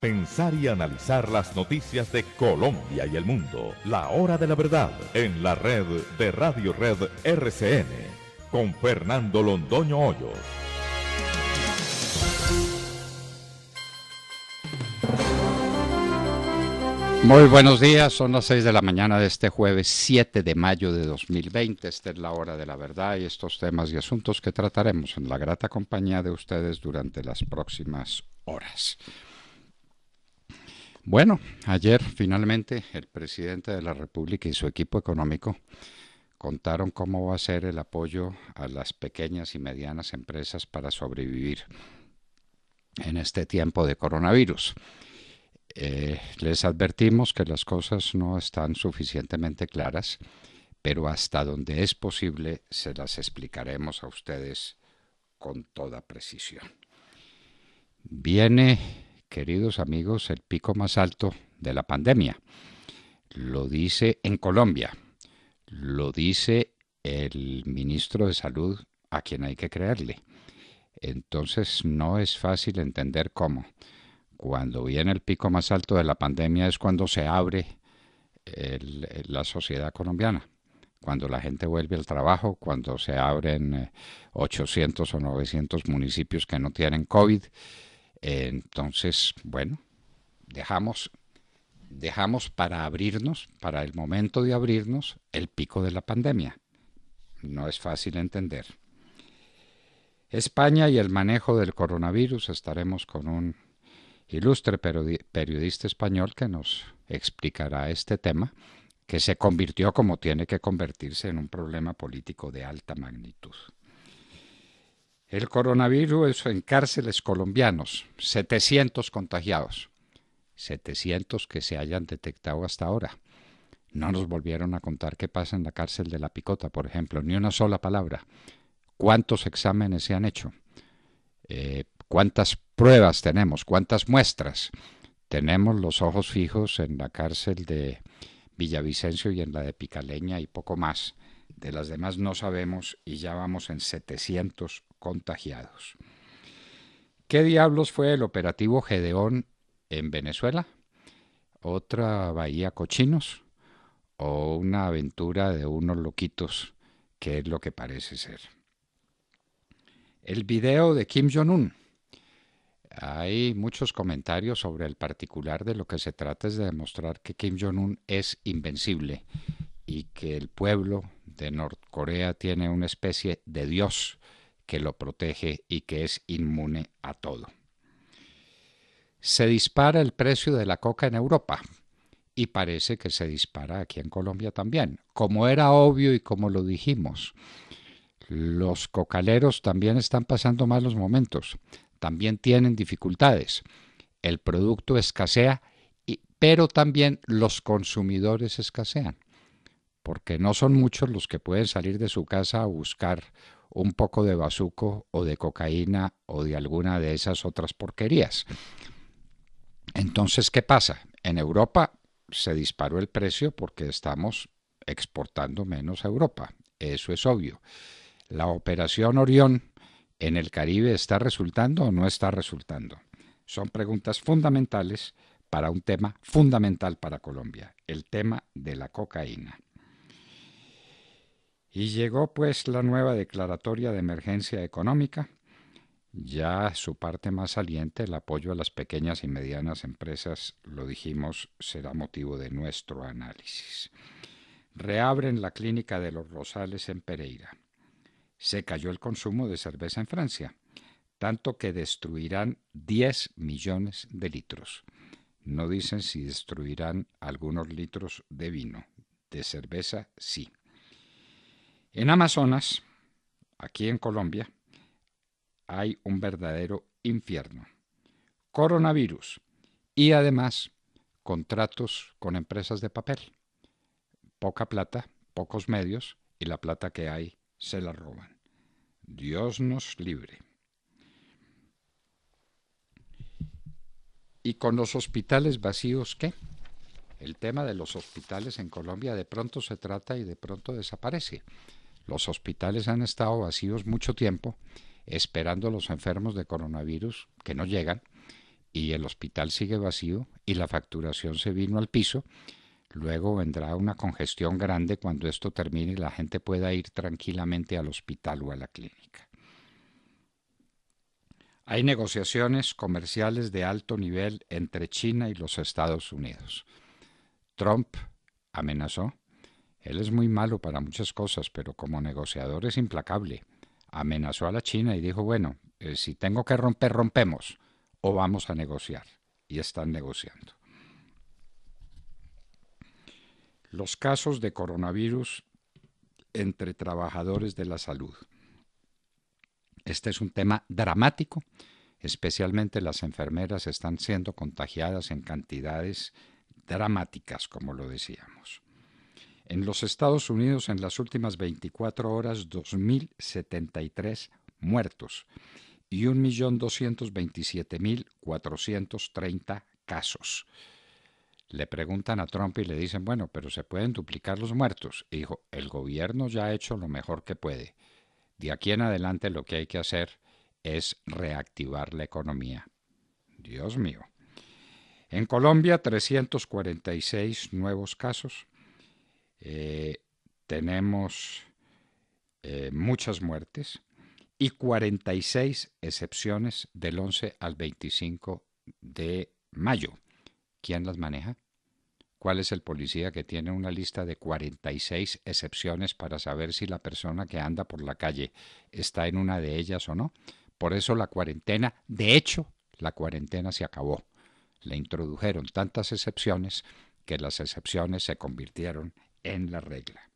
Pensar y analizar las noticias de Colombia y el mundo. La hora de la verdad en la red de Radio Red RCN con Fernando Londoño Hoyos. Muy buenos días, son las 6 de la mañana de este jueves 7 de mayo de 2020. Esta es la hora de la verdad y estos temas y asuntos que trataremos en la grata compañía de ustedes durante las próximas horas. Bueno, ayer finalmente el presidente de la República y su equipo económico contaron cómo va a ser el apoyo a las pequeñas y medianas empresas para sobrevivir en este tiempo de coronavirus. Eh, les advertimos que las cosas no están suficientemente claras, pero hasta donde es posible se las explicaremos a ustedes con toda precisión. Viene queridos amigos, el pico más alto de la pandemia. Lo dice en Colombia, lo dice el ministro de Salud, a quien hay que creerle. Entonces no es fácil entender cómo. Cuando viene el pico más alto de la pandemia es cuando se abre la sociedad colombiana, cuando la gente vuelve al trabajo, cuando se abren 800 eh, o 900 municipios que no tienen COVID entonces, bueno, dejamos, dejamos para abrirnos, para el momento de abrirnos, el pico de la pandemia. No es fácil entender. España y el manejo del coronavirus. Estaremos con un ilustre periodista español que nos explicará este tema, que se convirtió como tiene que convertirse en un problema político de alta magnitud. El coronavirus en cárceles colombianos, 700 contagiados, 700 que se hayan detectado hasta ahora. No nos volvieron a contar qué pasa en la cárcel de La Picota, por ejemplo, ni una sola palabra. ¿Cuántos exámenes se han hecho? Eh, ¿Cuántas pruebas tenemos? ¿Cuántas muestras? Tenemos los ojos fijos en la cárcel de Villavicencio y en la de Picaleña y poco más. De las demás no sabemos y ya vamos en 700 contagiados. ¿Qué diablos fue el operativo Gedeón en Venezuela? ¿Otra bahía cochinos? ¿O una aventura de unos loquitos, que es lo que parece ser? El video de Kim Jong-un. Hay muchos comentarios sobre el particular de lo que se trata es de demostrar que Kim Jong-un es invencible y que el pueblo de Norcorea tiene una especie de Dios que lo protege y que es inmune a todo. Se dispara el precio de la coca en Europa y parece que se dispara aquí en Colombia también, como era obvio y como lo dijimos. Los cocaleros también están pasando malos momentos, también tienen dificultades. El producto escasea, pero también los consumidores escasean porque no son muchos los que pueden salir de su casa a buscar un poco de bazuco o de cocaína o de alguna de esas otras porquerías. Entonces, ¿qué pasa? En Europa se disparó el precio porque estamos exportando menos a Europa. Eso es obvio. La operación Orión en el Caribe está resultando o no está resultando. Son preguntas fundamentales para un tema fundamental para Colombia, el tema de la cocaína. Y llegó pues la nueva declaratoria de emergencia económica, ya su parte más saliente, el apoyo a las pequeñas y medianas empresas, lo dijimos, será motivo de nuestro análisis. Reabren la clínica de los Rosales en Pereira. Se cayó el consumo de cerveza en Francia, tanto que destruirán 10 millones de litros. No dicen si destruirán algunos litros de vino, de cerveza sí. En Amazonas, aquí en Colombia, hay un verdadero infierno. Coronavirus y además contratos con empresas de papel. Poca plata, pocos medios y la plata que hay se la roban. Dios nos libre. ¿Y con los hospitales vacíos qué? El tema de los hospitales en Colombia de pronto se trata y de pronto desaparece. Los hospitales han estado vacíos mucho tiempo esperando a los enfermos de coronavirus que no llegan y el hospital sigue vacío y la facturación se vino al piso. Luego vendrá una congestión grande cuando esto termine y la gente pueda ir tranquilamente al hospital o a la clínica. Hay negociaciones comerciales de alto nivel entre China y los Estados Unidos. Trump amenazó él es muy malo para muchas cosas, pero como negociador es implacable. Amenazó a la China y dijo, bueno, eh, si tengo que romper, rompemos, o vamos a negociar. Y están negociando. Los casos de coronavirus entre trabajadores de la salud. Este es un tema dramático, especialmente las enfermeras están siendo contagiadas en cantidades dramáticas, como lo decíamos. En los Estados Unidos, en las últimas 24 horas, 2.073 muertos y 1.227.430 casos. Le preguntan a Trump y le dicen, bueno, pero se pueden duplicar los muertos. Y dijo, el gobierno ya ha hecho lo mejor que puede. De aquí en adelante lo que hay que hacer es reactivar la economía. Dios mío. En Colombia, 346 nuevos casos, eh, tenemos eh, muchas muertes y 46 excepciones del 11 al 25 de mayo. ¿Quién las maneja? ¿Cuál es el policía que tiene una lista de 46 excepciones para saber si la persona que anda por la calle está en una de ellas o no? Por eso la cuarentena, de hecho, la cuarentena se acabó. Le introdujeron tantas excepciones que las excepciones se convirtieron en la regla.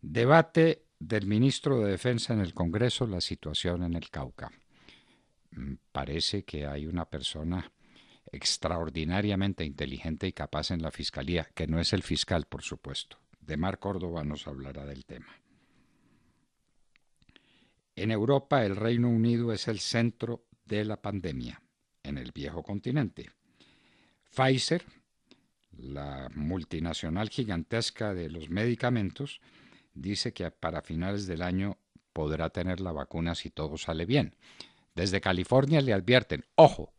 Debate del ministro de Defensa en el Congreso la situación en el Cauca. Mm, parece que hay una persona extraordinariamente inteligente y capaz en la Fiscalía, que no es el fiscal, por supuesto. De Mar Córdoba nos hablará del tema. En Europa el Reino Unido es el centro de la pandemia, en el viejo continente. Pfizer la multinacional gigantesca de los medicamentos, dice que para finales del año podrá tener la vacuna si todo sale bien. Desde California le advierten, ojo,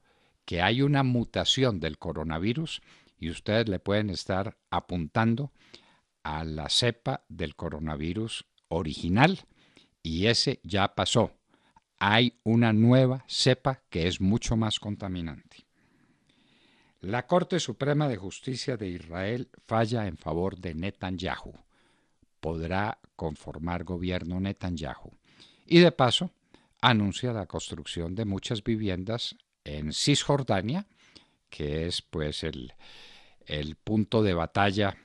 que hay una mutación del coronavirus y ustedes le pueden estar apuntando a la cepa del coronavirus original y ese ya pasó. Hay una nueva cepa que es mucho más contaminante. La Corte Suprema de Justicia de Israel falla en favor de Netanyahu. Podrá conformar gobierno Netanyahu. Y de paso, anuncia la construcción de muchas viviendas en Cisjordania, que es pues el, el punto de batalla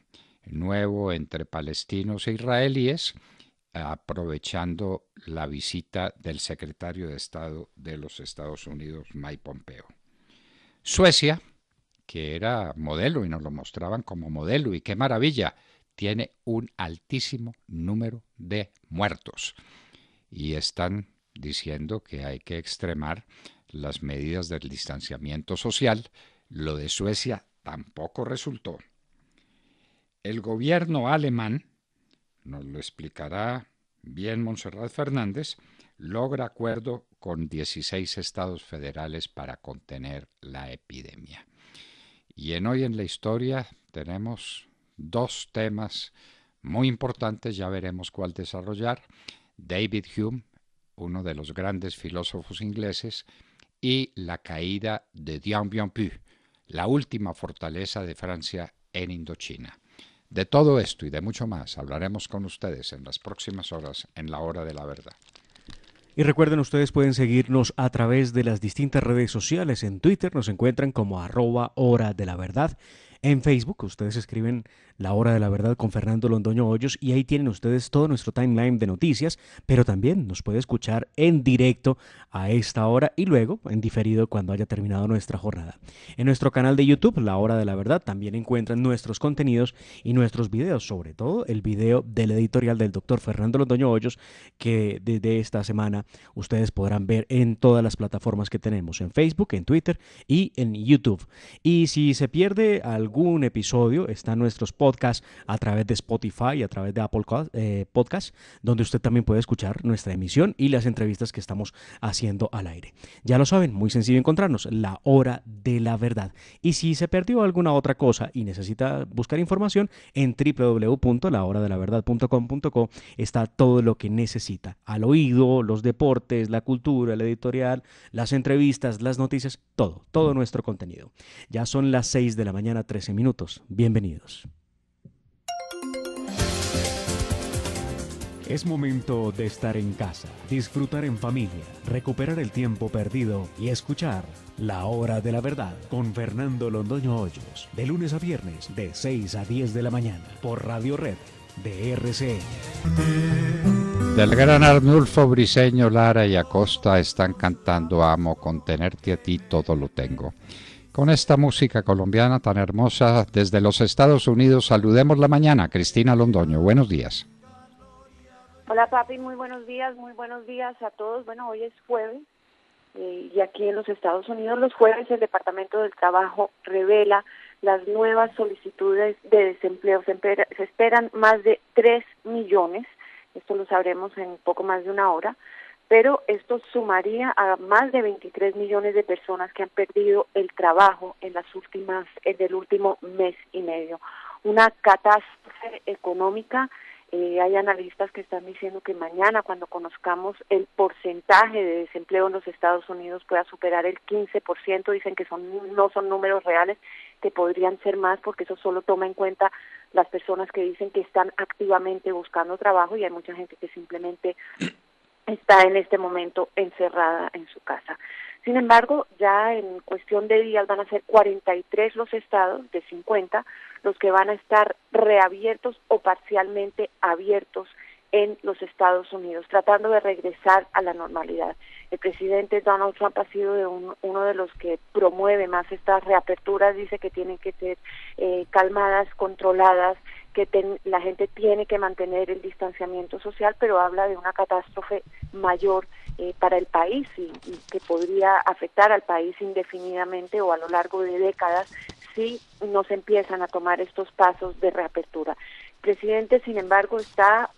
nuevo entre palestinos e israelíes, aprovechando la visita del secretario de Estado de los Estados Unidos, Mike Pompeo. Suecia que era modelo y nos lo mostraban como modelo. Y qué maravilla, tiene un altísimo número de muertos. Y están diciendo que hay que extremar las medidas del distanciamiento social. Lo de Suecia tampoco resultó. El gobierno alemán, nos lo explicará bien Monserrat Fernández, logra acuerdo con 16 estados federales para contener la epidemia. Y en hoy en la historia tenemos dos temas muy importantes, ya veremos cuál desarrollar. David Hume, uno de los grandes filósofos ingleses, y la caída de Dien Bien Phu, la última fortaleza de Francia en Indochina. De todo esto y de mucho más hablaremos con ustedes en las próximas horas en la hora de la verdad. Y recuerden, ustedes pueden seguirnos a través de las distintas redes sociales. En Twitter nos encuentran como arroba hora de la verdad. En Facebook ustedes escriben la Hora de la Verdad con Fernando Londoño Hoyos y ahí tienen ustedes todo nuestro timeline de noticias, pero también nos puede escuchar en directo a esta hora y luego en diferido cuando haya terminado nuestra jornada. En nuestro canal de YouTube, La Hora de la Verdad, también encuentran nuestros contenidos y nuestros videos, sobre todo el video del editorial del doctor Fernando Londoño Hoyos que desde esta semana ustedes podrán ver en todas las plataformas que tenemos, en Facebook, en Twitter y en YouTube. Y si se pierde algún episodio, están nuestros podcasts podcast, a través de Spotify a través de Apple Podcasts, eh, Podcast, donde usted también puede escuchar nuestra emisión y las entrevistas que estamos haciendo al aire. Ya lo saben, muy sencillo encontrarnos, la hora de la verdad. Y si se perdió alguna otra cosa y necesita buscar información, en www.lahoradelaverdad.com.co está todo lo que necesita, al oído, los deportes, la cultura, el editorial, las entrevistas, las noticias, todo, todo nuestro contenido. Ya son las 6 de la mañana, 13 minutos. Bienvenidos. Es momento de estar en casa, disfrutar en familia, recuperar el tiempo perdido y escuchar La Hora de la Verdad con Fernando Londoño Hoyos, de lunes a viernes de 6 a 10 de la mañana por Radio Red de RCN. Del gran Arnulfo Briseño Lara y Acosta están cantando Amo con tenerte a ti todo lo tengo. Con esta música colombiana tan hermosa desde los Estados Unidos, saludemos la mañana. Cristina Londoño, buenos días. Hola papi, muy buenos días, muy buenos días a todos. Bueno, hoy es jueves eh, y aquí en los Estados Unidos los jueves el Departamento del Trabajo revela las nuevas solicitudes de desempleo. Se, se esperan más de 3 millones, esto lo sabremos en poco más de una hora pero esto sumaría a más de 23 millones de personas que han perdido el trabajo en las últimas en el último mes y medio. Una catástrofe económica. Eh, hay analistas que están diciendo que mañana, cuando conozcamos el porcentaje de desempleo en los Estados Unidos, pueda superar el 15%. Dicen que son no son números reales, que podrían ser más, porque eso solo toma en cuenta las personas que dicen que están activamente buscando trabajo y hay mucha gente que simplemente está en este momento encerrada en su casa. Sin embargo, ya en cuestión de días van a ser 43 los estados de 50 los que van a estar reabiertos o parcialmente abiertos en los Estados Unidos, tratando de regresar a la normalidad. El presidente Donald Trump ha sido uno de los que promueve más estas reaperturas, dice que tienen que ser eh, calmadas, controladas, que la gente tiene que mantener el distanciamiento social, pero habla de una catástrofe mayor eh, para el país y, que podría afectar al país indefinidamente o a lo largo de décadas si no se empiezan a tomar estos pasos de reapertura. El presidente, sin embargo, está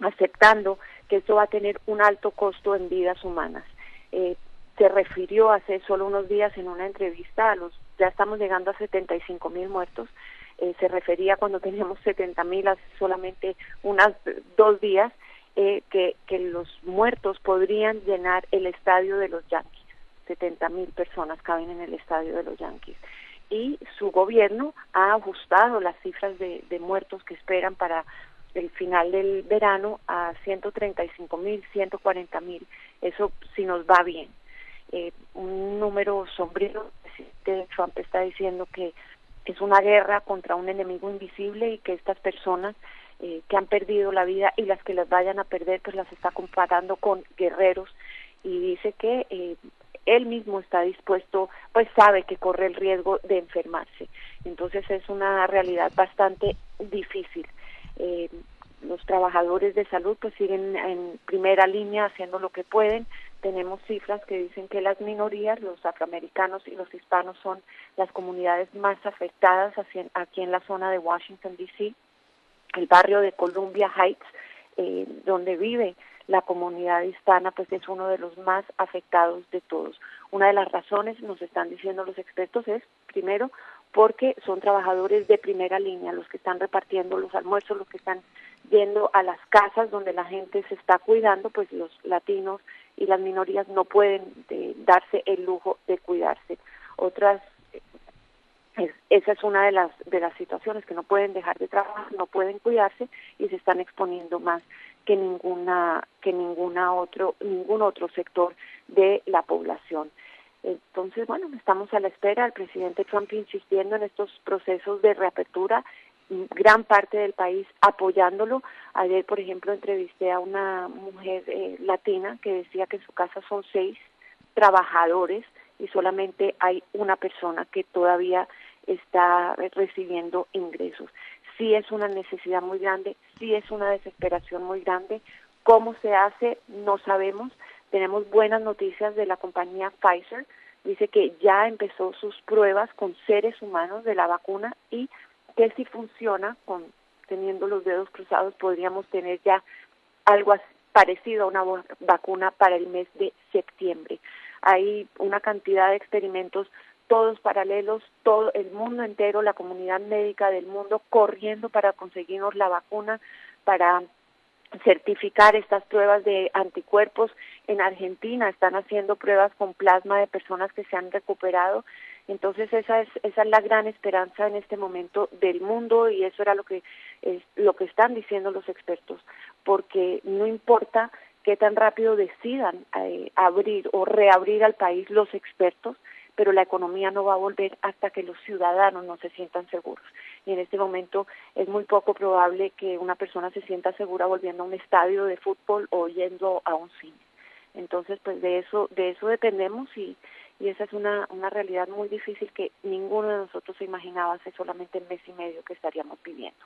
aceptando que esto va a tener un alto costo en vidas humanas. Eh, se refirió hace solo unos días en una entrevista a los, ya estamos llegando a 75 mil muertos, eh, se refería cuando teníamos 70 mil hace solamente unas dos días, eh, que, los muertos podrían llenar el estadio de los Yankees. 70 mil personas caben en el estadio de los Yankees. Y su gobierno ha ajustado las cifras de, muertos que esperan para el final del verano a 135.000 mil, mil. Eso si nos va bien. Eh, un número sombrío. Trump está diciendo que es una guerra contra un enemigo invisible y que estas personas eh, que han perdido la vida y las que las vayan a perder, pues las está comparando con guerreros y dice que eh, él mismo está dispuesto, pues sabe que corre el riesgo de enfermarse. Entonces es una realidad bastante difícil. Eh, los trabajadores de salud pues siguen en primera línea haciendo lo que pueden. Tenemos cifras que dicen que las minorías, los afroamericanos y los hispanos son las comunidades más afectadas aquí en la zona de Washington, D.C., el barrio de Columbia Heights, eh, donde vive la comunidad hispana, pues es uno de los más afectados de todos. Una de las razones, nos están diciendo los expertos, es, primero, porque son trabajadores de primera línea, los que están repartiendo los almuerzos, los que están yendo a las casas donde la gente se está cuidando, pues los latinos y las minorías no pueden eh, darse el lujo de cuidarse. Otras eh, esa es una de las de las situaciones que no pueden dejar de trabajar, no pueden cuidarse y se están exponiendo más que ninguna que ninguna otro ningún otro sector de la población. Entonces, bueno, estamos a la espera, el presidente Trump insistiendo en estos procesos de reapertura gran parte del país apoyándolo. Ayer, por ejemplo, entrevisté a una mujer eh, latina que decía que en su casa son seis trabajadores y solamente hay una persona que todavía está recibiendo ingresos. Sí es una necesidad muy grande, sí es una desesperación muy grande. ¿Cómo se hace? No sabemos. Tenemos buenas noticias de la compañía Pfizer. Dice que ya empezó sus pruebas con seres humanos de la vacuna y que si funciona, con, teniendo los dedos cruzados podríamos tener ya algo parecido a una vacuna para el mes de septiembre. Hay una cantidad de experimentos todos paralelos, todo el mundo entero, la comunidad médica del mundo corriendo para conseguirnos la vacuna, para certificar estas pruebas de anticuerpos. En Argentina están haciendo pruebas con plasma de personas que se han recuperado entonces esa es esa es la gran esperanza en este momento del mundo y eso era lo que lo que están diciendo los expertos, porque no importa qué tan rápido decidan eh, abrir o reabrir al país los expertos, pero la economía no va a volver hasta que los ciudadanos no se sientan seguros. Y en este momento es muy poco probable que una persona se sienta segura volviendo a un estadio de fútbol o yendo a un cine. Entonces, pues de eso de eso dependemos y y esa es una, una realidad muy difícil que ninguno de nosotros imaginaba hace solamente un mes y medio que estaríamos viviendo.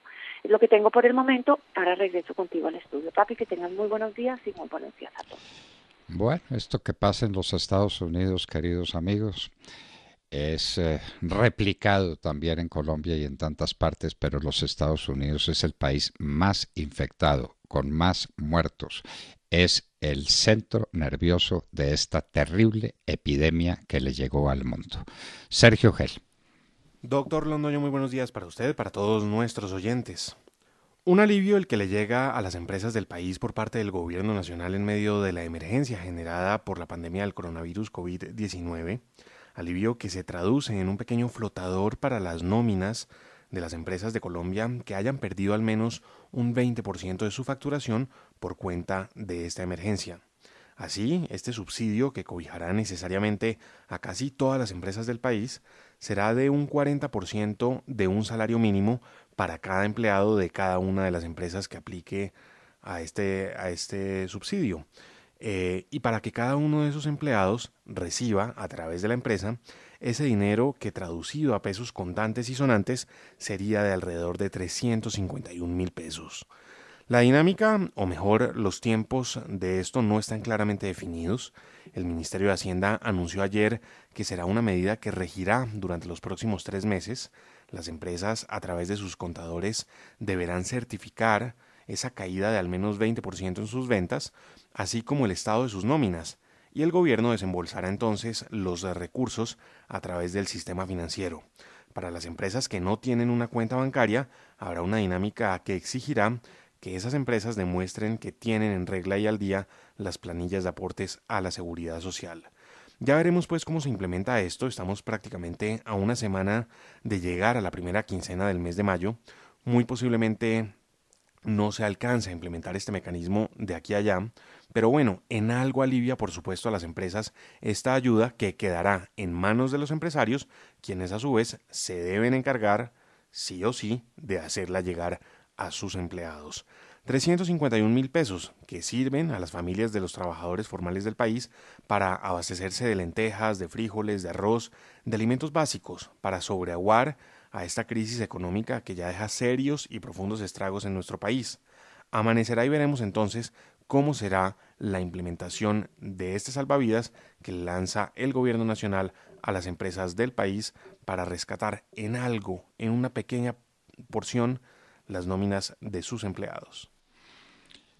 Es lo que tengo por el momento, ahora regreso contigo al estudio. Papi, que tengas muy buenos días y muy buenos días a todos. Bueno, esto que pasa en los Estados Unidos, queridos amigos, es eh, replicado también en Colombia y en tantas partes, pero los Estados Unidos es el país más infectado, con más muertos es el centro nervioso de esta terrible epidemia que le llegó al mundo. Sergio Gel. Doctor Londoño, muy buenos días para usted, para todos nuestros oyentes. Un alivio el que le llega a las empresas del país por parte del Gobierno Nacional en medio de la emergencia generada por la pandemia del coronavirus COVID-19, alivio que se traduce en un pequeño flotador para las nóminas de las empresas de Colombia que hayan perdido al menos un 20% de su facturación por cuenta de esta emergencia. Así, este subsidio, que cobijará necesariamente a casi todas las empresas del país, será de un 40% de un salario mínimo para cada empleado de cada una de las empresas que aplique a este, a este subsidio. Eh, y para que cada uno de esos empleados reciba a través de la empresa ese dinero que traducido a pesos contantes y sonantes sería de alrededor de 351 mil pesos. La dinámica, o mejor, los tiempos de esto no están claramente definidos. El Ministerio de Hacienda anunció ayer que será una medida que regirá durante los próximos tres meses. Las empresas, a través de sus contadores, deberán certificar esa caída de al menos 20% en sus ventas, así como el estado de sus nóminas, y el gobierno desembolsará entonces los recursos a través del sistema financiero. Para las empresas que no tienen una cuenta bancaria, habrá una dinámica que exigirá que esas empresas demuestren que tienen en regla y al día las planillas de aportes a la seguridad social. Ya veremos pues cómo se implementa esto, estamos prácticamente a una semana de llegar a la primera quincena del mes de mayo, muy posiblemente no se alcance a implementar este mecanismo de aquí a allá, pero bueno, en algo alivia por supuesto a las empresas esta ayuda que quedará en manos de los empresarios, quienes a su vez se deben encargar, sí o sí, de hacerla llegar a sus empleados. 351 mil pesos que sirven a las familias de los trabajadores formales del país para abastecerse de lentejas, de frijoles, de arroz, de alimentos básicos, para sobreaguar a esta crisis económica que ya deja serios y profundos estragos en nuestro país. Amanecerá y veremos entonces cómo será la implementación de este salvavidas que lanza el gobierno nacional a las empresas del país para rescatar en algo, en una pequeña porción, las nóminas de sus empleados.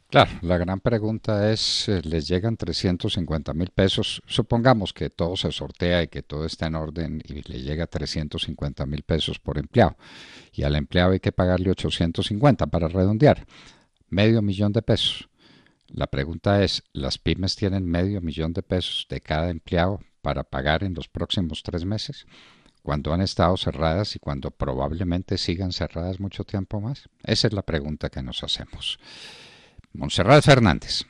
Claro, la gran pregunta es, eh, les llegan 350 mil pesos, supongamos que todo se sortea y que todo está en orden y le llega 350 mil pesos por empleado y al empleado hay que pagarle 850 para redondear, medio millón de pesos. La pregunta es, ¿las pymes tienen medio millón de pesos de cada empleado para pagar en los próximos tres meses? cuando han estado cerradas y cuando probablemente sigan cerradas mucho tiempo más? Esa es la pregunta que nos hacemos. Monserrat Fernández.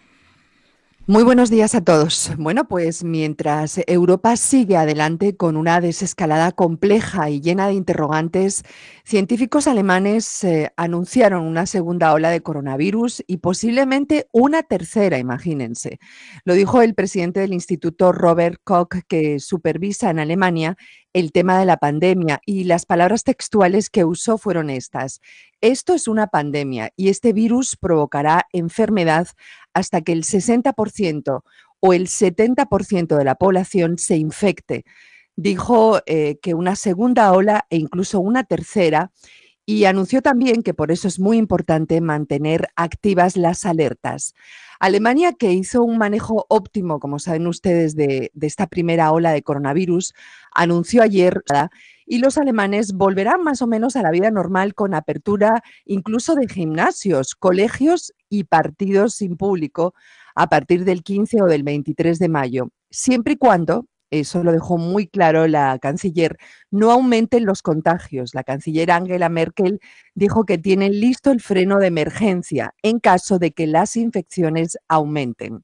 Muy buenos días a todos. Bueno, pues mientras Europa sigue adelante con una desescalada compleja y llena de interrogantes, científicos alemanes eh, anunciaron una segunda ola de coronavirus y posiblemente una tercera, imagínense. Lo dijo el presidente del instituto Robert Koch, que supervisa en Alemania el tema de la pandemia y las palabras textuales que usó fueron estas. Esto es una pandemia y este virus provocará enfermedad hasta que el 60% o el 70% de la población se infecte. Dijo eh, que una segunda ola e incluso una tercera y anunció también que por eso es muy importante mantener activas las alertas. Alemania, que hizo un manejo óptimo, como saben ustedes, de, de esta primera ola de coronavirus, anunció ayer y los alemanes volverán más o menos a la vida normal con apertura incluso de gimnasios, colegios y partidos sin público a partir del 15 o del 23 de mayo, siempre y cuando, eso lo dejó muy claro la canciller, no aumenten los contagios. La canciller Angela Merkel dijo que tienen listo el freno de emergencia en caso de que las infecciones aumenten.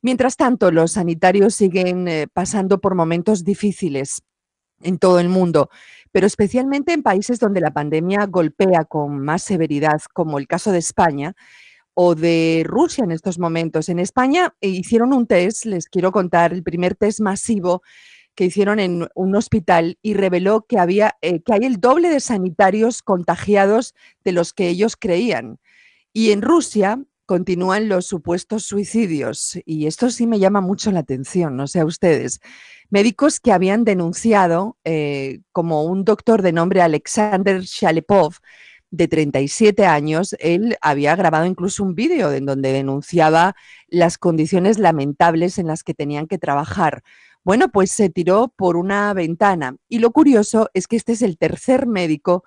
Mientras tanto, los sanitarios siguen eh, pasando por momentos difíciles en todo el mundo, pero especialmente en países donde la pandemia golpea con más severidad, como el caso de España o de Rusia en estos momentos. En España eh, hicieron un test, les quiero contar, el primer test masivo que hicieron en un hospital y reveló que, había, eh, que hay el doble de sanitarios contagiados de los que ellos creían. Y en Rusia continúan los supuestos suicidios y esto sí me llama mucho la atención, no sé a ustedes. Médicos que habían denunciado eh, como un doctor de nombre Alexander Shalepov, de 37 años, él había grabado incluso un vídeo en donde denunciaba las condiciones lamentables en las que tenían que trabajar. Bueno, pues se tiró por una ventana y lo curioso es que este es el tercer médico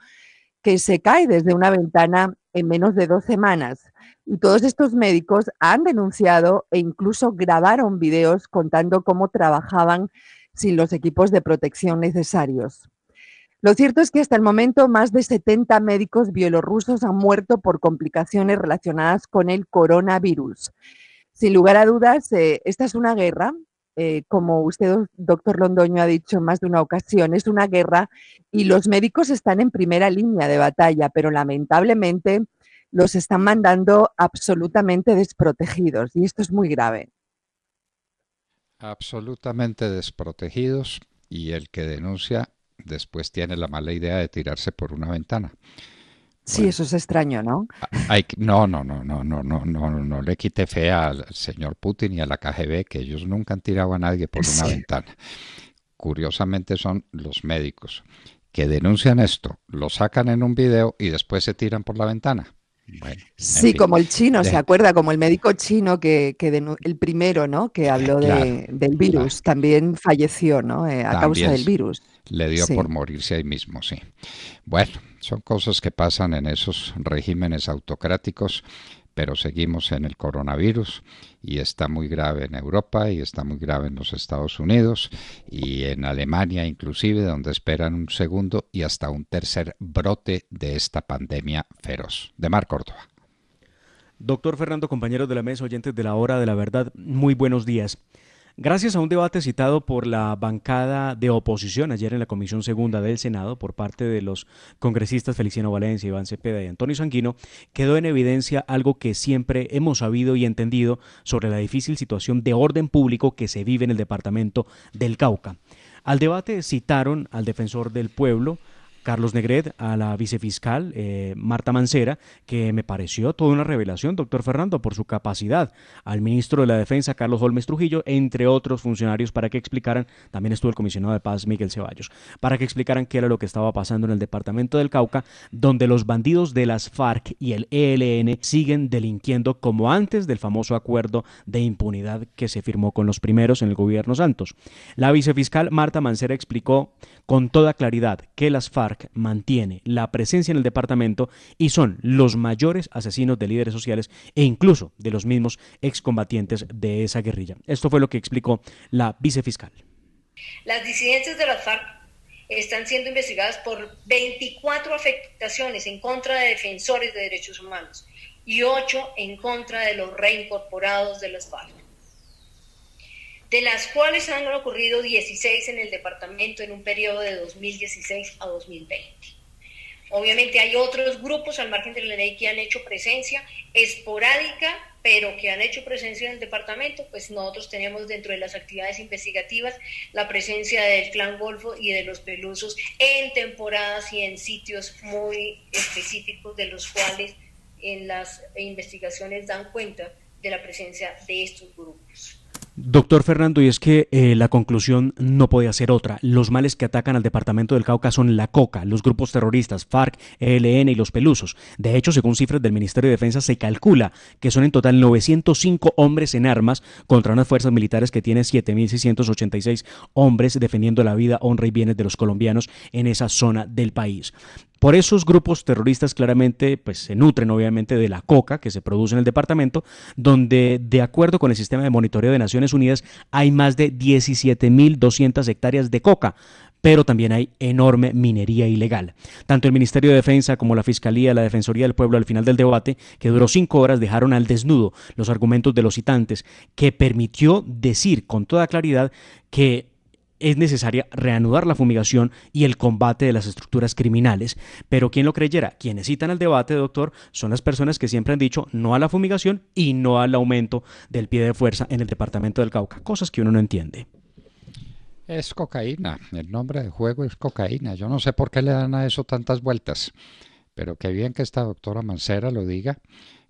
que se cae desde una ventana en menos de dos semanas. Y todos estos médicos han denunciado e incluso grabaron videos contando cómo trabajaban sin los equipos de protección necesarios. Lo cierto es que hasta el momento más de 70 médicos bielorrusos han muerto por complicaciones relacionadas con el coronavirus. Sin lugar a dudas, eh, esta es una guerra eh, como usted, doctor Londoño, ha dicho en más de una ocasión, es una guerra y los médicos están en primera línea de batalla, pero lamentablemente los están mandando absolutamente desprotegidos y esto es muy grave. Absolutamente desprotegidos y el que denuncia después tiene la mala idea de tirarse por una ventana. Sí, pues eso es extraño, ¿no? Hay, no, no, no, no, no, no, no, no le quite fe al señor Putin y a la KGB, que ellos nunca han tirado a nadie por una ventana. Curiosamente son los médicos que denuncian esto, lo sacan en un video y después se tiran por la ventana. sí, como el chino, ¿se acuerda? Como el médico chino que, que el primero, ¿no? Que eh, habló de, del virus, también falleció, ¿no? Eh, a causa del virus. Le dio por morirse ahí mismo, sí. Bueno, son cosas que pasan en esos regímenes autocráticos, pero seguimos en el coronavirus y está muy grave en Europa y está muy grave en los Estados Unidos y en Alemania inclusive, donde esperan un segundo y hasta un tercer brote de esta pandemia feroz. De Mar Córdoba. Doctor Fernando, compañero de la mesa, oyentes de la hora de la verdad, muy buenos días. Gracias a un debate citado por la bancada de oposición ayer en la Comisión Segunda del Senado por parte de los congresistas Feliciano Valencia, Iván Cepeda y Antonio Sanguino, quedó en evidencia algo que siempre hemos sabido y entendido sobre la difícil situación de orden público que se vive en el departamento del Cauca. Al debate citaron al defensor del pueblo, Carlos Negret, a la vicefiscal eh, Marta Mancera, que me pareció toda una revelación, doctor Fernando, por su capacidad, al ministro de la Defensa, Carlos Holmes Trujillo, entre otros funcionarios, para que explicaran, también estuvo el comisionado de paz, Miguel Ceballos, para que explicaran qué era lo que estaba pasando en el departamento del Cauca, donde los bandidos de las FARC y el ELN siguen delinquiendo como antes del famoso acuerdo de impunidad que se firmó con los primeros en el gobierno Santos. La vicefiscal Marta Mancera explicó con toda claridad que las FARC mantiene la presencia en el departamento y son los mayores asesinos de líderes sociales e incluso de los mismos excombatientes de esa guerrilla. Esto fue lo que explicó la vicefiscal. Las disidencias de las FARC están siendo investigadas por 24 afectaciones en contra de defensores de derechos humanos y 8 en contra de los reincorporados de las FARC de las cuales han ocurrido 16 en el departamento en un periodo de 2016 a 2020. Obviamente hay otros grupos al margen de la ley que han hecho presencia esporádica, pero que han hecho presencia en el departamento, pues nosotros tenemos dentro de las actividades investigativas la presencia del clan Golfo y de los Pelusos en temporadas y en sitios muy específicos de los cuales en las investigaciones dan cuenta de la presencia de estos grupos. Doctor Fernando, y es que eh, la conclusión no podía ser otra. Los males que atacan al departamento del Cauca son la coca, los grupos terroristas, FARC, ELN y los pelusos. De hecho, según cifras del Ministerio de Defensa, se calcula que son en total 905 hombres en armas contra unas fuerzas militares que tienen 7.686 hombres defendiendo la vida, honra y bienes de los colombianos en esa zona del país. Por esos grupos terroristas claramente pues, se nutren obviamente de la coca que se produce en el departamento, donde de acuerdo con el sistema de monitoreo de Naciones Unidas hay más de 17.200 hectáreas de coca, pero también hay enorme minería ilegal. Tanto el Ministerio de Defensa como la Fiscalía, la Defensoría del Pueblo al final del debate, que duró cinco horas, dejaron al desnudo los argumentos de los citantes, que permitió decir con toda claridad que es necesaria reanudar la fumigación y el combate de las estructuras criminales. Pero quien lo creyera? Quienes citan el debate, doctor, son las personas que siempre han dicho no a la fumigación y no al aumento del pie de fuerza en el departamento del Cauca, cosas que uno no entiende. Es cocaína, el nombre del juego es cocaína. Yo no sé por qué le dan a eso tantas vueltas, pero qué bien que esta doctora Mancera lo diga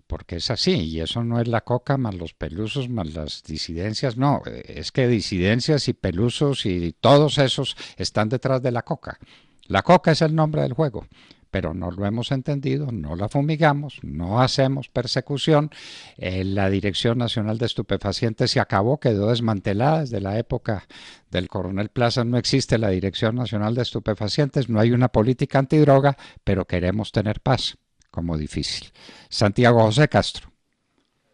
porque es así, y eso no es la coca más los pelusos más las disidencias, no, es que disidencias y pelusos y todos esos están detrás de la coca. La coca es el nombre del juego, pero no lo hemos entendido, no la fumigamos, no hacemos persecución. Eh, la Dirección Nacional de Estupefacientes se acabó, quedó desmantelada desde la época del coronel Plaza. No existe la Dirección Nacional de Estupefacientes, no hay una política antidroga, pero queremos tener paz como difícil. Santiago José Castro.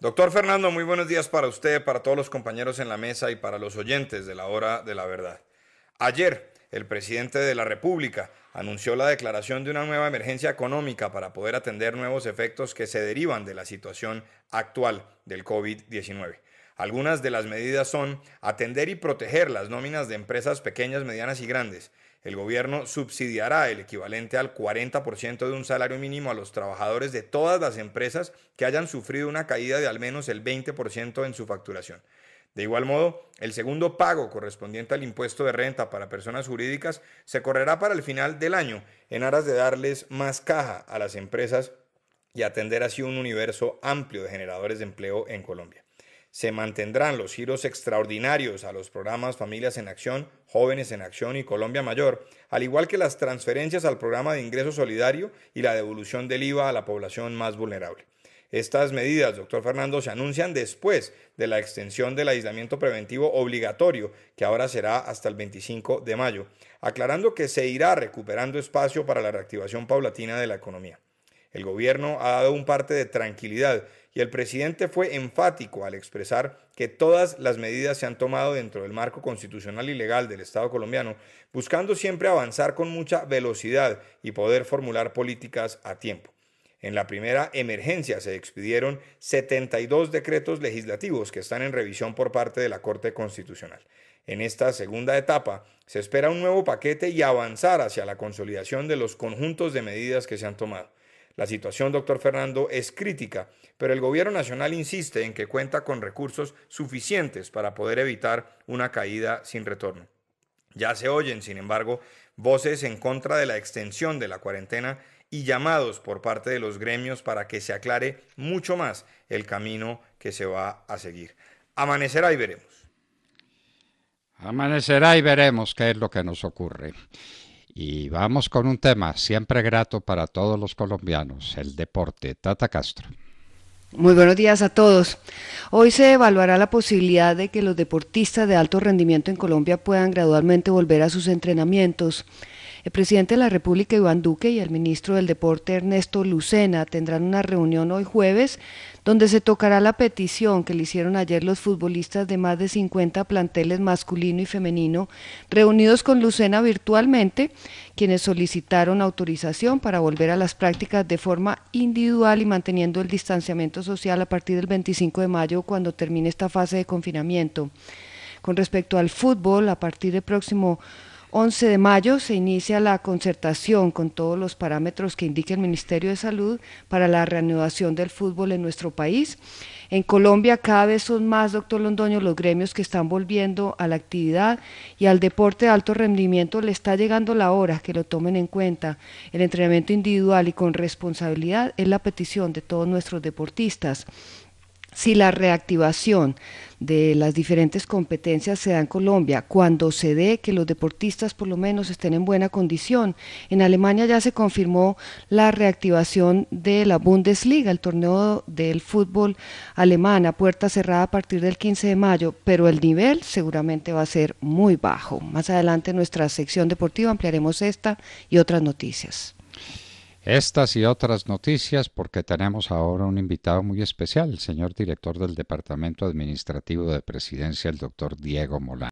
Doctor Fernando, muy buenos días para usted, para todos los compañeros en la mesa y para los oyentes de la hora de la verdad. Ayer, el presidente de la República anunció la declaración de una nueva emergencia económica para poder atender nuevos efectos que se derivan de la situación actual del COVID-19. Algunas de las medidas son atender y proteger las nóminas de empresas pequeñas, medianas y grandes, el gobierno subsidiará el equivalente al 40% de un salario mínimo a los trabajadores de todas las empresas que hayan sufrido una caída de al menos el 20% en su facturación. De igual modo, el segundo pago correspondiente al impuesto de renta para personas jurídicas se correrá para el final del año en aras de darles más caja a las empresas y atender así un universo amplio de generadores de empleo en Colombia. Se mantendrán los giros extraordinarios a los programas Familias en Acción, Jóvenes en Acción y Colombia Mayor, al igual que las transferencias al programa de ingreso solidario y la devolución del IVA a la población más vulnerable. Estas medidas, doctor Fernando, se anuncian después de la extensión del aislamiento preventivo obligatorio, que ahora será hasta el 25 de mayo, aclarando que se irá recuperando espacio para la reactivación paulatina de la economía. El gobierno ha dado un parte de tranquilidad y el presidente fue enfático al expresar que todas las medidas se han tomado dentro del marco constitucional y legal del Estado colombiano, buscando siempre avanzar con mucha velocidad y poder formular políticas a tiempo. En la primera emergencia se expidieron 72 decretos legislativos que están en revisión por parte de la Corte Constitucional. En esta segunda etapa se espera un nuevo paquete y avanzar hacia la consolidación de los conjuntos de medidas que se han tomado. La situación, doctor Fernando, es crítica, pero el Gobierno Nacional insiste en que cuenta con recursos suficientes para poder evitar una caída sin retorno. Ya se oyen, sin embargo, voces en contra de la extensión de la cuarentena y llamados por parte de los gremios para que se aclare mucho más el camino que se va a seguir. Amanecerá y veremos. Amanecerá y veremos qué es lo que nos ocurre. Y vamos con un tema siempre grato para todos los colombianos, el deporte. Tata Castro. Muy buenos días a todos. Hoy se evaluará la posibilidad de que los deportistas de alto rendimiento en Colombia puedan gradualmente volver a sus entrenamientos. El presidente de la República, Iván Duque, y el ministro del Deporte, Ernesto Lucena, tendrán una reunión hoy jueves donde se tocará la petición que le hicieron ayer los futbolistas de más de 50 planteles masculino y femenino, reunidos con Lucena virtualmente, quienes solicitaron autorización para volver a las prácticas de forma individual y manteniendo el distanciamiento social a partir del 25 de mayo, cuando termine esta fase de confinamiento. Con respecto al fútbol, a partir de próximo 11 de mayo se inicia la concertación con todos los parámetros que indica el Ministerio de Salud para la reanudación del fútbol en nuestro país. En Colombia cada vez son más, doctor Londoño, los gremios que están volviendo a la actividad y al deporte de alto rendimiento le está llegando la hora que lo tomen en cuenta. El entrenamiento individual y con responsabilidad es la petición de todos nuestros deportistas. Si la reactivación de las diferentes competencias se da en Colombia, cuando se dé que los deportistas por lo menos estén en buena condición. En Alemania ya se confirmó la reactivación de la Bundesliga, el torneo del fútbol alemán a puerta cerrada a partir del 15 de mayo, pero el nivel seguramente va a ser muy bajo. Más adelante en nuestra sección deportiva ampliaremos esta y otras noticias. Estas y otras noticias porque tenemos ahora un invitado muy especial, el señor director del Departamento Administrativo de Presidencia, el doctor Diego Molán.